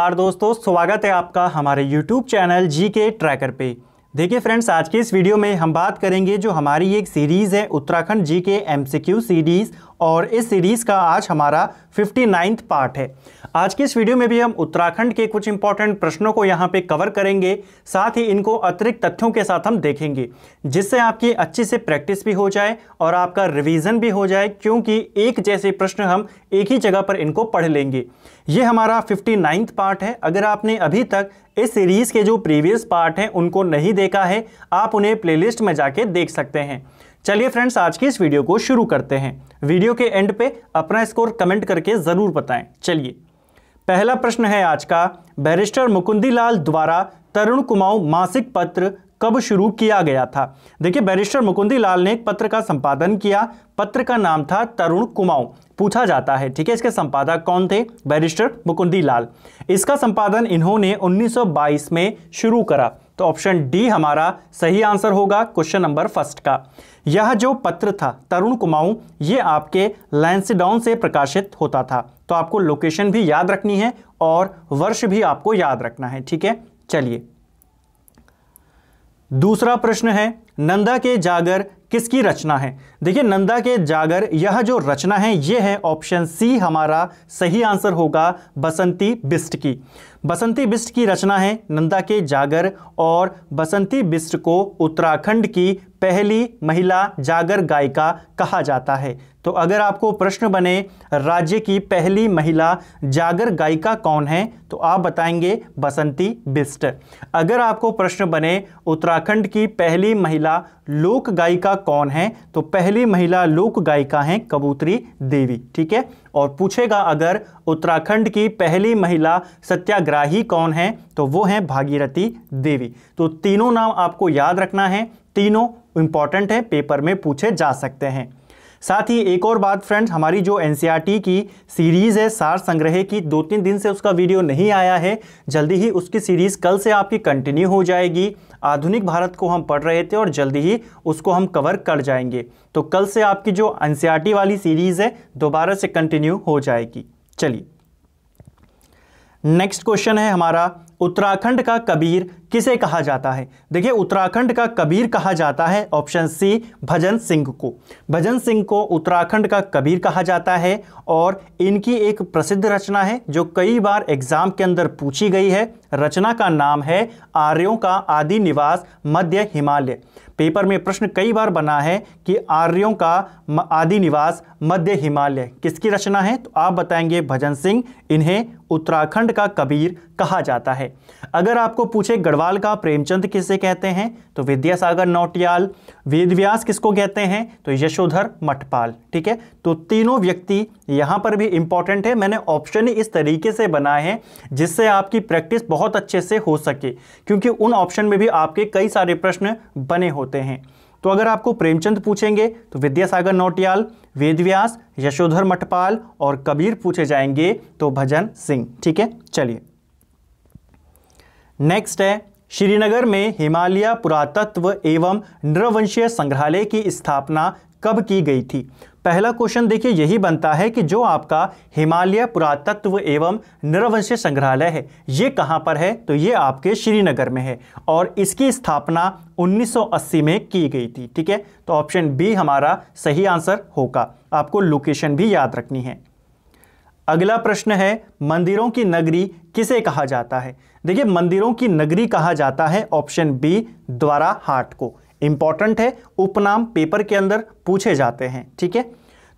नमस्कार दोस्तों स्वागत है आपका हमारे YouTube चैनल जी के ट्रैकर पे देखिए फ्रेंड्स आज के इस वीडियो में हम बात करेंगे जो हमारी एक सीरीज़ है उत्तराखंड जी के एम सीरीज़ और इस सीरीज़ का आज हमारा फिफ्टी नाइन्थ पार्ट है आज की इस वीडियो में भी हम उत्तराखंड के कुछ इंपॉर्टेंट प्रश्नों को यहाँ पे कवर करेंगे साथ ही इनको अतिरिक्त तथ्यों के साथ हम देखेंगे जिससे आपकी अच्छी से प्रैक्टिस भी हो जाए और आपका रिवीजन भी हो जाए क्योंकि एक जैसे प्रश्न हम एक ही जगह पर इनको पढ़ लेंगे ये हमारा फिफ्टी नाइन्थ पार्ट है अगर आपने अभी तक इस सीरीज़ के जो प्रीवियस पार्ट हैं उनको नहीं देखा है आप उन्हें प्लेलिस्ट में जाके देख सकते हैं चलिए फ्रेंड्स आज की इस वीडियो को शुरू करते हैं वीडियो के एंड पे अपना स्कोर कमेंट करके ज़रूर बताएं चलिए पहला प्रश्न है आज का बैरिस्टर मुकुंदी लाल द्वारा तरुण कुमाऊं मासिक पत्र कब शुरू किया गया था देखिए बैरिस्टर मुकुंदी लाल ने एक पत्र का संपादन किया पत्र का नाम था तरुण कुमाऊं पूछा जाता है ठीक है इसके संपादक कौन थे बैरिस्टर मुकुंदी लाल इसका संपादन इन्होंने 1922 में शुरू करा तो ऑप्शन डी हमारा सही आंसर होगा क्वेश्चन नंबर फर्स्ट का यह जो पत्र था तरुण कुमाऊं ये आपके लैंसडाउन से प्रकाशित होता था तो आपको लोकेशन भी याद रखनी है और वर्ष भी आपको याद रखना है ठीक है चलिए दूसरा प्रश्न है नंदा के जागर किसकी रचना है देखिए नंदा के जागर यह जो रचना है यह है ऑप्शन सी हमारा सही आंसर होगा बसंती बिस्ट की बसंती बिस्ट की रचना है नंदा के जागर और बसंती बिस्ट को उत्तराखंड की पहली महिला जागर गायिका कहा जाता है तो अगर आपको प्रश्न बने राज्य की पहली महिला जागर गायिका कौन है तो आप बताएंगे बसंती बिस्ट अगर आपको प्रश्न बने उत्तराखंड की पहली महिला महिला लोक गायिका कौन है तो पहली महिला लोक गायिका हैं कबूतरी देवी ठीक है और पूछेगा अगर उत्तराखंड की पहली महिला सत्याग्राही कौन है तो वो है भागीरथी देवी तो तीनों नाम आपको याद रखना है तीनों इंपॉर्टेंट है पेपर में पूछे जा सकते हैं साथ ही एक और बात फ्रेंड्स हमारी जो एन e की सीरीज़ है सार संग्रह की दो तीन दिन से उसका वीडियो नहीं आया है जल्दी ही उसकी सीरीज़ कल से आपकी कंटिन्यू हो जाएगी आधुनिक भारत को हम पढ़ रहे थे और जल्दी ही उसको हम कवर कर जाएंगे तो कल से आपकी जो एन e वाली सीरीज़ है दोबारा से कंटिन्यू हो जाएगी चलिए नेक्स्ट क्वेश्चन है हमारा उत्तराखंड का कबीर किसे कहा जाता है देखिए उत्तराखंड का कबीर कहा जाता है ऑप्शन सी भजन सिंह को भजन सिंह को उत्तराखंड का कबीर कहा जाता है और इनकी एक प्रसिद्ध रचना है जो कई बार एग्जाम के अंदर पूछी गई है रचना का नाम है आर्यों का आदि निवास मध्य हिमालय पेपर में प्रश्न कई बार बना है कि आर्यों का आदि निवास मध्य हिमालय किसकी रचना है तो आप बताएंगे भजन सिंह इन्हें उत्तराखंड का कबीर कहा जाता है अगर आपको पूछे गढ़वाल का प्रेमचंद किसे कहते हैं तो विद्यासागर नौटियाल वेदव्यास किसको कहते हैं तो यशोधर मठपाल ठीक है तो तीनों व्यक्ति यहाँ पर भी इंपॉर्टेंट है मैंने ऑप्शन इस तरीके से बनाए हैं जिससे आपकी प्रैक्टिस बहुत अच्छे से हो सके क्योंकि उन ऑप्शन में भी आपके कई सारे प्रश्न बने होते हैं तो अगर आपको प्रेमचंद पूछेंगे तो विद्यासागर नौटियाल वेदव्यास यशोधर मठपाल और कबीर पूछे जाएंगे तो भजन सिंह ठीक है चलिए नेक्स्ट है श्रीनगर में हिमालय पुरातत्व एवं नृवंशीय संग्रहालय की स्थापना कब की गई थी पहला क्वेश्चन देखिए यही बनता है कि जो आपका हिमालय पुरातत्व एवं नरवंश संग्रहालय है ये कहाँ पर है तो ये आपके श्रीनगर में है और इसकी स्थापना 1980 में की गई थी ठीक है तो ऑप्शन बी हमारा सही आंसर होगा आपको लोकेशन भी याद रखनी है अगला प्रश्न है मंदिरों की नगरी किसे कहा जाता है देखिए मंदिरों की नगरी कहा जाता है ऑप्शन बी द्वारा हाट को इंपॉर्टेंट है उपनाम पेपर के अंदर पूछे जाते हैं ठीक है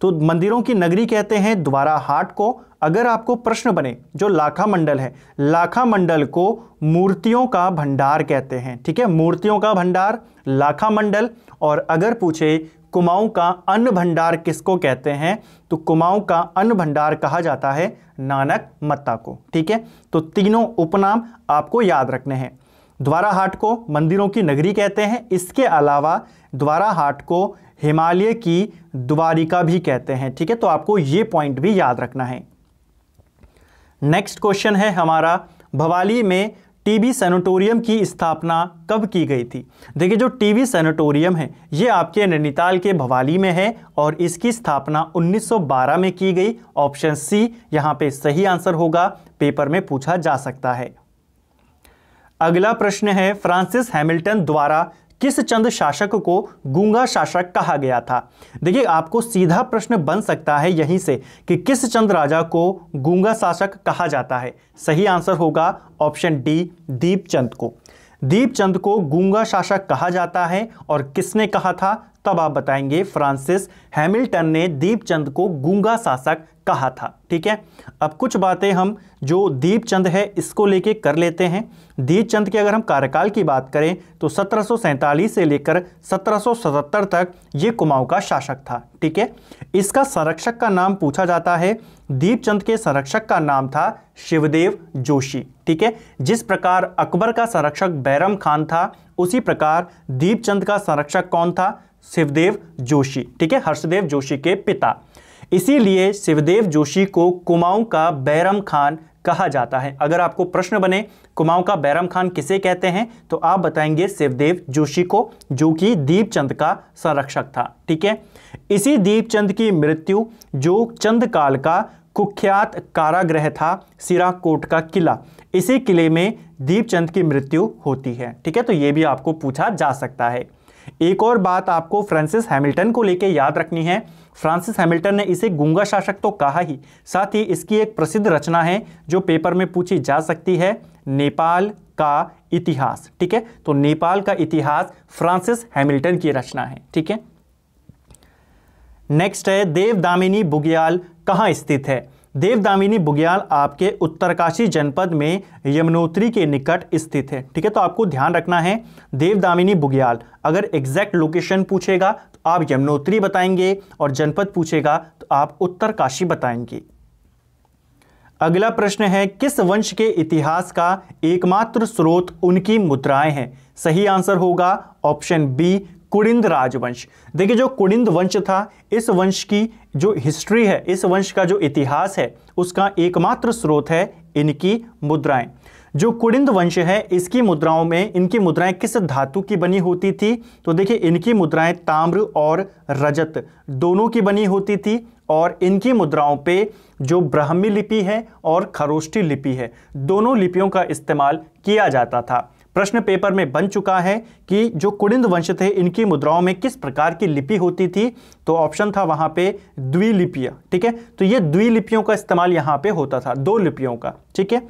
तो मंदिरों की नगरी कहते हैं द्वारा हाट को अगर आपको प्रश्न बने जो लाखा मंडल है लाखा मंडल को मूर्तियों का भंडार कहते हैं ठीक है मूर्तियों का भंडार लाखा मंडल और अगर पूछे कुमाऊं का अन्न भंडार किसको कहते हैं तो कुमाऊं का अन्न भंडार कहा जाता है नानक मत्ता को ठीक है तो तीनों उपनाम आपको याद रखने हैं द्वाराहाट को मंदिरों की नगरी कहते हैं इसके अलावा द्वाराहाट को हिमालय की द्वारिका भी कहते हैं ठीक है तो आपको ये पॉइंट भी याद रखना है नेक्स्ट क्वेश्चन है हमारा भवाली में टीबी सेनेटोरियम की स्थापना कब की गई थी देखिए जो टीबी सेनेटोरियम है ये आपके नैनीताल के भवाली में है और इसकी स्थापना 1912 में की गई ऑप्शन सी यहाँ पे सही आंसर होगा पेपर में पूछा जा सकता है अगला प्रश्न है फ्रांसिस हैमिल्टन द्वारा किस चंद शासक को गूंगा शासक कहा गया था देखिए आपको सीधा प्रश्न बन सकता है यहीं से कि किस चंद राजा को गूंगा शासक कहा जाता है सही आंसर होगा ऑप्शन डी दीपचंद को दीपचंद को गूंगा शासक कहा जाता है और किसने कहा था तब आप बताएंगे फ्रांसिस हैमिल्टन ने दीपचंद को गूंगा शासक कहा था ठीक है अब कुछ बातें हम जो दीपचंद है इसको लेके कर लेते हैं दीपचंद के अगर हम कार्यकाल की बात करें तो सत्रह से लेकर 1777 तक ये कुमाऊं का शासक था ठीक है इसका संरक्षक का नाम पूछा जाता है दीपचंद के संरक्षक का नाम था शिवदेव जोशी ठीक है जिस प्रकार अकबर का संरक्षक बैरम खान था उसी प्रकार दीपचंद का संरक्षक कौन था शिवदेव जोशी ठीक है हर्षदेव जोशी के पिता इसीलिए शिवदेव जोशी को कुमाऊं का बैरम खान कहा जाता है अगर आपको प्रश्न बने कुमाऊं का बैरम खान किसे कहते हैं तो आप बताएंगे शिवदेव जोशी को जो कि दीपचंद का संरक्षक था ठीक है इसी दीपचंद की मृत्यु जो चंद काल का कुख्यात कारागृह था सिराकोट का किला इसी किले में दीपचंद की मृत्यु होती है ठीक है तो ये भी आपको पूछा जा सकता है एक और बात आपको फ्रांसिस हैमिल्टन को लेकर याद रखनी है फ्रांसिस हैमिल्टन ने इसे गुंगा शासक तो कहा ही साथ ही इसकी एक प्रसिद्ध रचना है जो पेपर में पूछी जा सकती है नेपाल का इतिहास ठीक है तो नेपाल का इतिहास फ्रांसिस हैमिल्टन की रचना है ठीक है नेक्स्ट है देवदामिनी बुग्याल कहाँ स्थित है देवदामिनी बुग्याल आपके उत्तरकाशी जनपद में यमुनोत्री के निकट स्थित है ठीक है तो आपको ध्यान रखना है देवदामिनी बुग्याल अगर एग्जैक्ट लोकेशन पूछेगा तो आप यमुनोत्री बताएंगे और जनपद पूछेगा तो आप उत्तरकाशी बताएंगे अगला प्रश्न है किस वंश के इतिहास का एकमात्र स्रोत उनकी मुद्राएं हैं सही आंसर होगा ऑप्शन बी कुड़िंद राजवंश देखिए जो कुड़िंद वंश था इस वंश की जो हिस्ट्री है इस वंश का जो इतिहास है उसका एकमात्र स्रोत है इनकी मुद्राएं जो कुड़िंद वंश है इसकी मुद्राओं में इनकी मुद्राएं किस धातु की बनी होती थी तो देखिए इनकी मुद्राएं ताम्र और रजत दोनों की बनी होती थी और इनकी मुद्राओं पे जो ब्राह्मी लिपि है और खरोष्ठी लिपि है दोनों लिपियों का इस्तेमाल किया जाता था प्रश्न पेपर में बन चुका है कि जो कुड़िंद वंश थे इनकी मुद्राओं में किस प्रकार की लिपि होती थी तो ऑप्शन था वहां पे द्विलिपिया ठीक है तो ये द्विलिपियों का इस्तेमाल यहां पे होता था दो लिपियों का ठीक है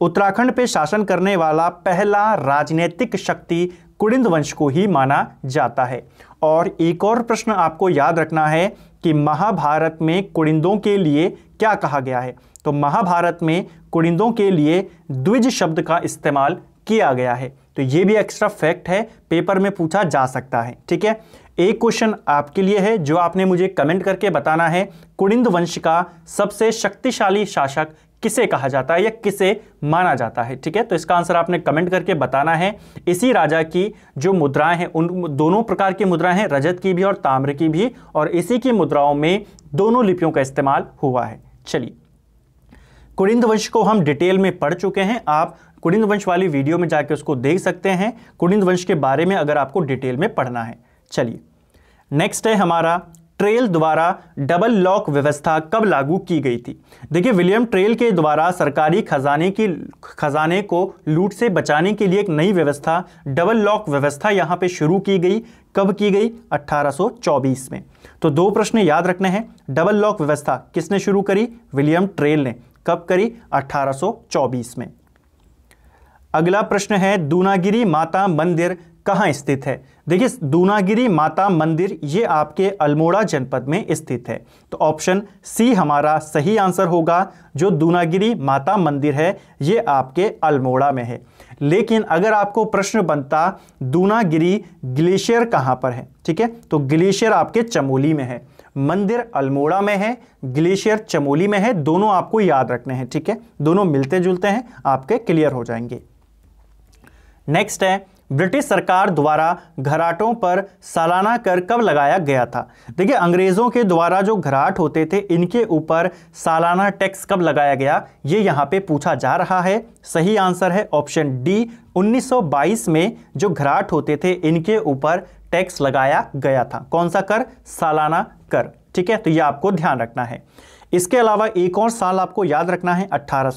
उत्तराखंड पे शासन करने वाला पहला राजनीतिक शक्ति कुड़िंद वंश को ही माना जाता है और एक और प्रश्न आपको याद रखना है कि महाभारत में कुड़िंदों के लिए क्या कहा गया है तो महाभारत में कुड़िंदों के लिए द्विज शब्द का इस्तेमाल किया गया है तो ये भी एक्स्ट्रा फैक्ट है पेपर में पूछा जा सकता है ठीक है एक क्वेश्चन आपके लिए है जो आपने मुझे कमेंट करके बताना है कुड़िंद वंश का सबसे शक्तिशाली शासक किसे कहा जाता है या किसे माना जाता है ठीक है तो इसका आंसर आपने कमेंट करके बताना है इसी राजा की जो मुद्राएं हैं उन दोनों प्रकार की मुद्राएं हैं रजत की भी और ताम्र की भी और इसी की मुद्राओं में दोनों लिपियों का इस्तेमाल हुआ है चलिए कुरिंद वंश को हम डिटेल में पढ़ चुके हैं आप कुड़िंद वंश वाली वीडियो में जाकर उसको देख सकते हैं कुड़िंद वंश के बारे में अगर आपको डिटेल में पढ़ना है चलिए नेक्स्ट है हमारा ट्रेल द्वारा डबल लॉक व्यवस्था कब लागू की गई थी देखिए विलियम ट्रेल के द्वारा सरकारी खजाने की खजाने को लूट से बचाने के लिए एक नई व्यवस्था डबल लॉक व्यवस्था यहाँ पे शुरू की गई कब की गई 1824 में तो दो प्रश्न याद रखने हैं डबल लॉक व्यवस्था किसने शुरू करी विलियम ट्रेल ने कब करी अट्ठारह में अगला प्रश्न है दूनागिरी माता मंदिर कहाँ स्थित है देखिए दूनागिरी माता मंदिर ये आपके अल्मोड़ा जनपद में स्थित है तो ऑप्शन सी हमारा सही आंसर होगा जो दूनागिरी माता मंदिर है ये आपके अल्मोड़ा में है लेकिन अगर आपको प्रश्न बनता दूनागिरी ग्लेशियर कहाँ पर है ठीक है तो ग्लेशियर आपके चमोली में है मंदिर अल्मोड़ा में है ग्लेशियर चमोली में है दोनों आपको याद रखने हैं ठीक है दोनों मिलते जुलते हैं आपके क्लियर हो जाएंगे नेक्स्ट है ब्रिटिश सरकार द्वारा घराटों पर सालाना कर कब लगाया गया था देखिए अंग्रेज़ों के द्वारा जो घराट होते थे इनके ऊपर सालाना टैक्स कब लगाया गया ये यहाँ पे पूछा जा रहा है सही आंसर है ऑप्शन डी 1922 में जो घराट होते थे इनके ऊपर टैक्स लगाया गया था कौन सा कर सालाना कर ठीक है तो ये आपको ध्यान रखना है इसके अलावा एक और साल आपको याद रखना है अट्ठारह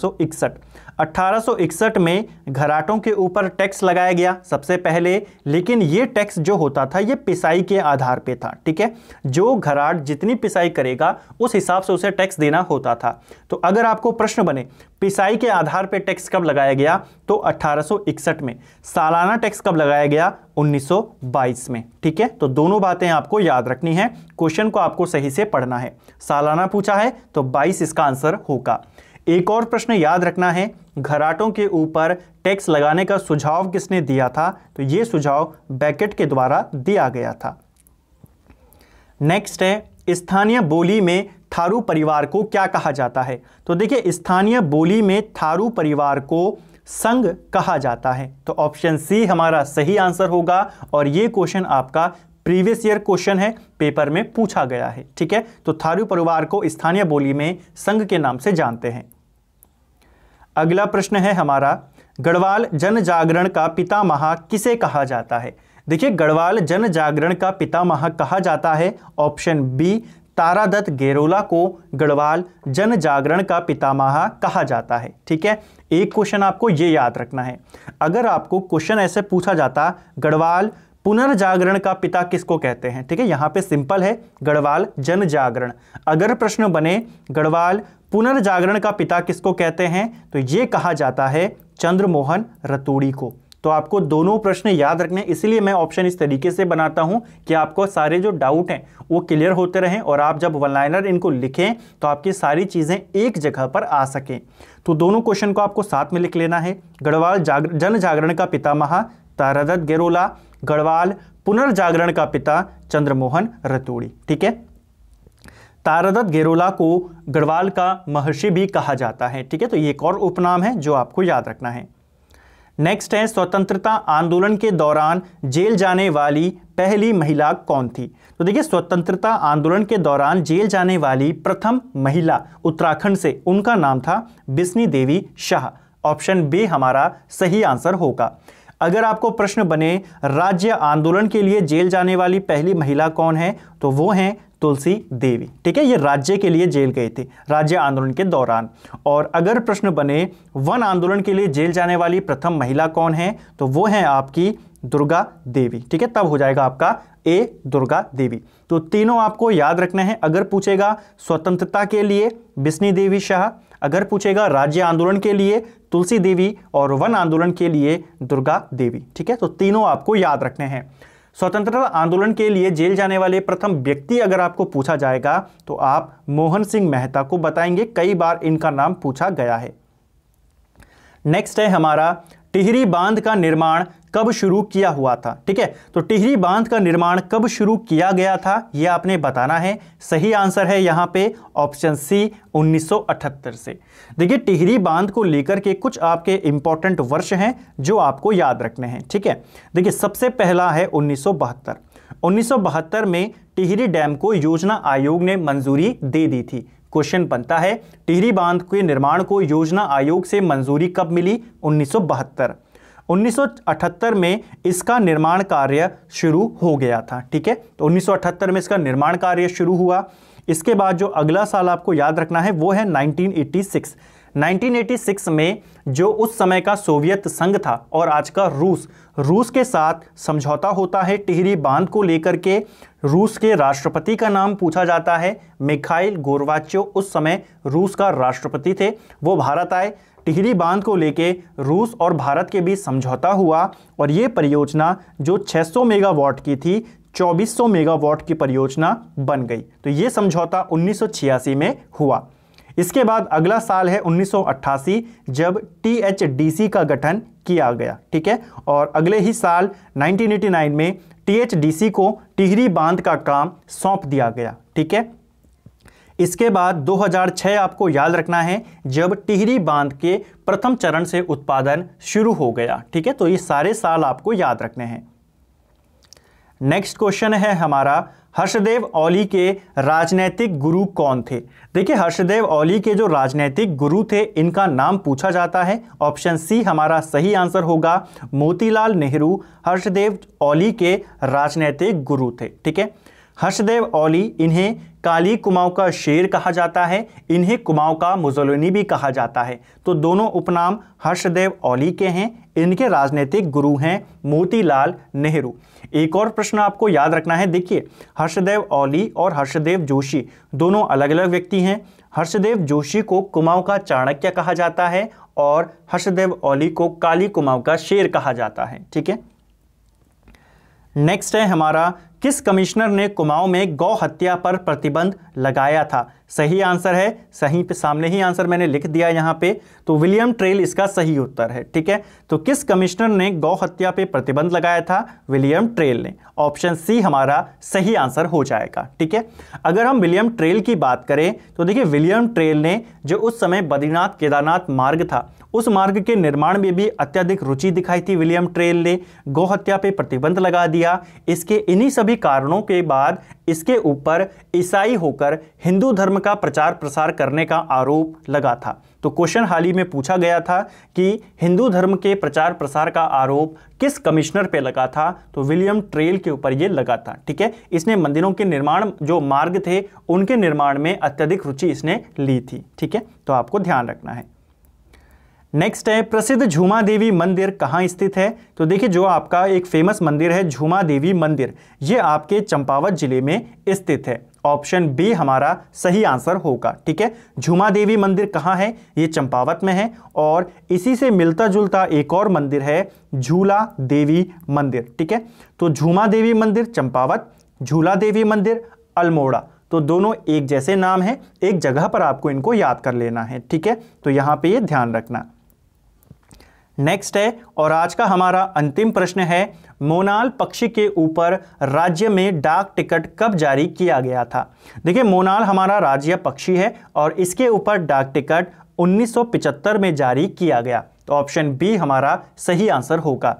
1861 में घराटों के ऊपर टैक्स लगाया गया सबसे पहले लेकिन ये टैक्स जो होता था ये पिसाई के आधार पे था ठीक है जो घराट जितनी पिसाई करेगा उस हिसाब से उसे टैक्स देना होता था तो अगर आपको प्रश्न बने पिसाई के आधार पे टैक्स कब लगाया गया तो 1861 में सालाना टैक्स कब लगाया गया 1922 में ठीक है तो दोनों बातें आपको याद रखनी है क्वेश्चन को आपको सही से पढ़ना है सालाना पूछा है तो 22 इसका आंसर होगा एक और प्रश्न याद रखना है घराटों के ऊपर टैक्स लगाने का सुझाव किसने दिया था तो ये सुझाव बैकेट के द्वारा दिया गया था नेक्स्ट है स्थानीय बोली में थारू परिवार को क्या कहा जाता है तो देखिए स्थानीय बोली में थारू परिवार को संघ कहा जाता है तो ऑप्शन सी हमारा सही आंसर होगा और ये क्वेश्चन आपका प्रीवियस ईयर क्वेश्चन है पेपर में पूछा गया है ठीक है तो थारू परिवार को स्थानीय बोली में संघ के नाम से जानते हैं अगला प्रश्न है हमारा गढ़वाल जन जागरण का पितामह किसे कहा जाता है देखिए गढ़वाल जन जागरण का पितामह कहा जाता है ऑप्शन बी तारादत्त गेरोला को गढ़वाल जन जागरण का पितामह कहा जाता है ठीक है एक क्वेश्चन आपको ये याद रखना है अगर आपको क्वेश्चन ऐसे पूछा जाता गढ़वाल पुनर्जागरण का पिता किसको कहते हैं ठीक है यहाँ पे सिंपल है गढ़वाल जन जागरण अगर प्रश्न बने गढ़वाल पुनर्जागरण का पिता किसको कहते हैं तो ये कहा जाता है चंद्रमोहन रतूड़ी को तो आपको दोनों प्रश्न याद रखने इसलिए मैं ऑप्शन इस तरीके से बनाता हूं कि आपको सारे जो डाउट हैं वो क्लियर होते रहें और आप जब वन लाइनर इनको लिखें तो आपकी सारी चीज़ें एक जगह पर आ सकें तो दोनों क्वेश्चन को आपको साथ में लिख लेना है गढ़वाल जागर जन जागरण का पिता महा तारादत्त गेरोला गढ़वाल पुनर्जागरण का पिता चंद्रमोहन रतूड़ी ठीक है तारादत्त गेरोला को गढ़वाल का महर्षि भी कहा जाता है ठीक है तो ये एक और उपनाम है जो आपको याद रखना है नेक्स्ट है स्वतंत्रता आंदोलन के दौरान जेल जाने वाली पहली महिला कौन थी तो देखिए स्वतंत्रता आंदोलन के दौरान जेल जाने वाली प्रथम महिला उत्तराखंड से उनका नाम था बिस्नी देवी शाह ऑप्शन बी हमारा सही आंसर होगा अगर आपको प्रश्न बने राज्य आंदोलन के लिए जेल जाने वाली पहली महिला कौन है तो वो हैं तुलसी देवी ठीक है ये राज्य के लिए जेल गए थे राज्य आंदोलन के दौरान और अगर प्रश्न बने वन आंदोलन के लिए जेल जाने वाली प्रथम महिला कौन है तो वो है आपकी दुर्गा देवी ठीक है तब हो जाएगा आपका ए दुर्गा देवी तो तीनों आपको याद रखना है अगर पूछेगा स्वतंत्रता के लिए बिस्नी देवी शाह अगर पूछेगा राज्य आंदोलन के लिए तुलसी देवी और वन आंदोलन के लिए दुर्गा देवी ठीक है तो तीनों आपको याद रखने हैं स्वतंत्रता आंदोलन के लिए जेल जाने वाले प्रथम व्यक्ति अगर आपको पूछा जाएगा तो आप मोहन सिंह मेहता को बताएंगे कई बार इनका नाम पूछा गया है नेक्स्ट है हमारा टिहरी बांध का निर्माण कब शुरू किया हुआ था ठीक है तो टिहरी बांध का निर्माण कब शुरू किया गया था यह आपने बताना है सही आंसर है यहाँ पे ऑप्शन सी 1978 से देखिए टिहरी बांध को लेकर के कुछ आपके इंपॉर्टेंट वर्ष हैं जो आपको याद रखने हैं ठीक है देखिए सबसे पहला है 1972 1972 में टिहरी डैम को योजना आयोग ने मंजूरी दे दी थी क्वेश्चन बनता है टिहरी बांध के निर्माण को योजना आयोग से मंजूरी कब मिली उन्नीस 1978 में इसका निर्माण कार्य शुरू हो गया था ठीक है तो 1978 में इसका निर्माण कार्य शुरू हुआ इसके बाद जो अगला साल आपको याद रखना है वो है 1986 1986 में जो उस समय का सोवियत संघ था और आज का रूस रूस के साथ समझौता होता है टिहरी बांध को लेकर के रूस के राष्ट्रपति का नाम पूछा जाता है मिखाइल गोरवाच्यो उस समय रूस का राष्ट्रपति थे वो भारत आए टिहरी बांध को लेके रूस और भारत के बीच समझौता हुआ और ये परियोजना जो 600 मेगावाट की थी 2400 मेगावाट की परियोजना बन गई तो ये समझौता उन्नीस में हुआ इसके बाद अगला साल है 1988 जब टीएचडीसी का गठन किया गया ठीक है और अगले ही साल 1989 में टीएचडीसी को टिहरी बांध का काम सौंप दिया गया ठीक है इसके बाद 2006 आपको याद रखना है जब टिहरी बांध के प्रथम चरण से उत्पादन शुरू हो गया ठीक है तो ये सारे साल आपको याद रखने हैं नेक्स्ट क्वेश्चन है हमारा हर्षदेव ओली के राजनैतिक गुरु कौन थे देखिए हर्षदेव ओली के जो राजनीतिक गुरु थे इनका नाम पूछा जाता है ऑप्शन सी हमारा सही आंसर होगा मोतीलाल नेहरू हर्षदेव ओली के राजनैतिक गुरु थे ठीक है हर्षदेव ओली इन्हें काली कुमाऊं का शेर कहा जाता है इन्हें कुमाऊं का मुजलोनी भी कहा जाता है तो दोनों उपनाम हर्षदेव ओली के हैं इनके राजनीतिक गुरु हैं मोतीलाल नेहरू एक और प्रश्न आपको याद रखना है देखिए हर्षदेव ओली और हर्षदेव जोशी दोनों अलग अलग व्यक्ति हैं हर्षदेव जोशी को कुमाऊं का चाणक्य कहा जाता है और हर्षदेव ओली को काली कुमाऊं का शेर कहा जाता है ठीक है नेक्स्ट है हमारा किस कमिश्नर ने कुमाऊं में गौ हत्या पर प्रतिबंध लगाया था सही आंसर है सही पे सामने ही आंसर मैंने लिख दिया यहाँ पे तो विलियम ट्रेल इसका सही उत्तर है ठीक है तो किस कमिश्नर ने गौ हत्या पे प्रतिबंध लगाया था विलियम ट्रेल ने ऑप्शन सी हमारा सही आंसर हो जाएगा ठीक है अगर हम विलियम ट्रेल की बात करें तो देखिए विलियम ट्रेल ने जो उस समय बद्रीनाथ केदारनाथ मार्ग था उस मार्ग के निर्माण में भी अत्यधिक रुचि दिखाई थी विलियम ट्रेल ने गौ हत्या पे प्रतिबंध लगा दिया इसके इन्हीं सभी सभी कारणों के बाद इसके ऊपर ईसाई होकर हिंदू धर्म का प्रचार प्रसार करने का आरोप लगा था तो क्वेश्चन हाल ही में पूछा गया था कि हिंदू धर्म के प्रचार प्रसार का आरोप किस कमिश्नर पे लगा था तो विलियम ट्रेल के ऊपर ये लगा था ठीक है इसने मंदिरों के निर्माण जो मार्ग थे उनके निर्माण में अत्यधिक रुचि इसने ली थी ठीक है तो आपको ध्यान रखना है नेक्स्ट है प्रसिद्ध झूमा देवी मंदिर कहाँ स्थित है तो देखिए जो आपका एक फेमस मंदिर है झूमा देवी मंदिर ये आपके चंपावत जिले में स्थित है ऑप्शन बी हमारा सही आंसर होगा ठीक है झूमा देवी मंदिर कहाँ है ये चंपावत में है और इसी से मिलता जुलता एक और मंदिर है झूला देवी मंदिर ठीक है तो झूमा देवी मंदिर चंपावत झूला देवी मंदिर अल्मोड़ा तो दोनों एक जैसे नाम हैं एक जगह पर आपको इनको याद कर लेना है ठीक है तो यहाँ पे ये ध्यान रखना नेक्स्ट है और आज का हमारा अंतिम प्रश्न है मोनाल पक्षी के ऊपर राज्य में डाक टिकट कब जारी किया गया था देखिए मोनाल हमारा राज्य पक्षी है और इसके ऊपर डाक टिकट 1975 में जारी किया गया तो ऑप्शन बी हमारा सही आंसर होगा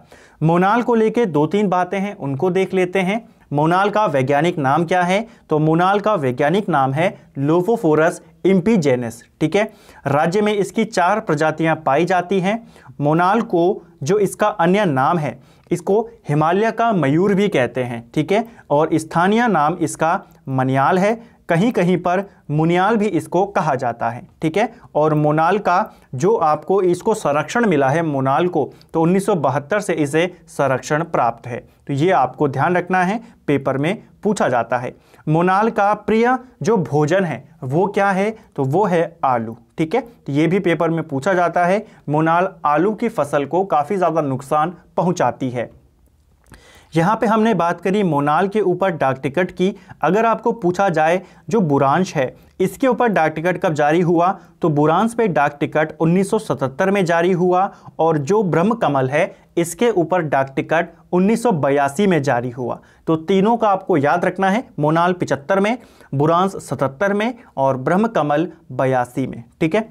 मोनाल को लेके दो तीन बातें हैं उनको देख लेते हैं मोनाल का वैज्ञानिक नाम क्या है तो मोनाल का वैज्ञानिक नाम है लोफोफोरस इम्पीजेनस ठीक है राज्य में इसकी चार प्रजातियां पाई जाती हैं मोनाल को जो इसका अन्य नाम है इसको हिमालय का मयूर भी कहते हैं ठीक है और स्थानीय नाम इसका मनियाल है कहीं कहीं पर मुनियाल भी इसको कहा जाता है ठीक है और मोनाल का जो आपको इसको संरक्षण मिला है मोनाल को तो 1972 से इसे संरक्षण प्राप्त है तो ये आपको ध्यान रखना है पेपर में पूछा जाता है मोनाल का प्रिय जो भोजन है वो क्या है तो वो है आलू ठीक है तो ये भी पेपर में पूछा जाता है मोनाल आलू की फसल को काफ़ी ज़्यादा नुकसान पहुँचाती है यहाँ पे हमने बात करी मोनाल के ऊपर डाक टिकट की अगर आपको पूछा जाए जो बुरांश है इसके ऊपर डाक टिकट कब जारी हुआ तो बुरांश पे डाक टिकट 1977 में जारी हुआ और जो ब्रह्म कमल है इसके ऊपर डाक टिकट 1982 में जारी हुआ तो तीनों का आपको याद रखना है मोनाल 75 में बुरांश 77 में और ब्रह्म कमल बयासी में ठीक है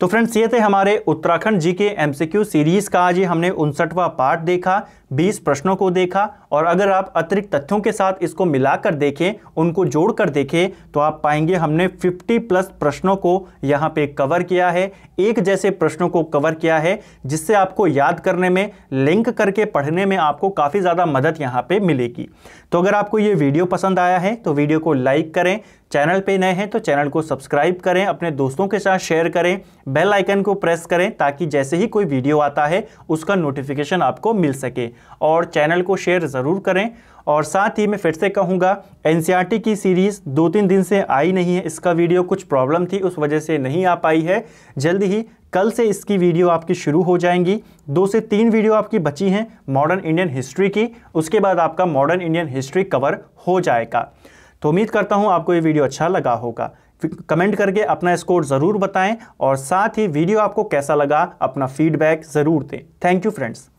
तो फ्रेंड्स ये थे हमारे उत्तराखंड जी के एमसीक्यू सीरीज का आज हमने उनसठवा पार्ट देखा 20 प्रश्नों को देखा और अगर आप अतिरिक्त तथ्यों के साथ इसको मिलाकर देखें उनको जोड़कर देखें तो आप पाएंगे हमने 50 प्लस प्रश्नों को यहाँ पे कवर किया है एक जैसे प्रश्नों को कवर किया है जिससे आपको याद करने में लिंक करके पढ़ने में आपको काफ़ी ज़्यादा मदद यहाँ पर मिलेगी तो अगर आपको ये वीडियो पसंद आया है तो वीडियो को लाइक करें चैनल पे नए हैं तो चैनल को सब्सक्राइब करें अपने दोस्तों के साथ शेयर करें बेल आइकन को प्रेस करें ताकि जैसे ही कोई वीडियो आता है उसका नोटिफिकेशन आपको मिल सके और चैनल को शेयर ज़रूर करें और साथ ही मैं फिर से कहूँगा एन e की सीरीज़ दो तीन दिन से आई नहीं है इसका वीडियो कुछ प्रॉब्लम थी उस वजह से नहीं आ पाई है जल्द ही कल से इसकी वीडियो आपकी शुरू हो जाएंगी दो से तीन वीडियो आपकी बची हैं मॉडर्न इंडियन हिस्ट्री की उसके बाद आपका मॉडर्न इंडियन हिस्ट्री कवर हो जाएगा तो उम्मीद करता हूँ आपको ये वीडियो अच्छा लगा होगा कमेंट करके अपना स्कोर ज़रूर बताएं और साथ ही वीडियो आपको कैसा लगा अपना फीडबैक ज़रूर दें थैंक यू फ्रेंड्स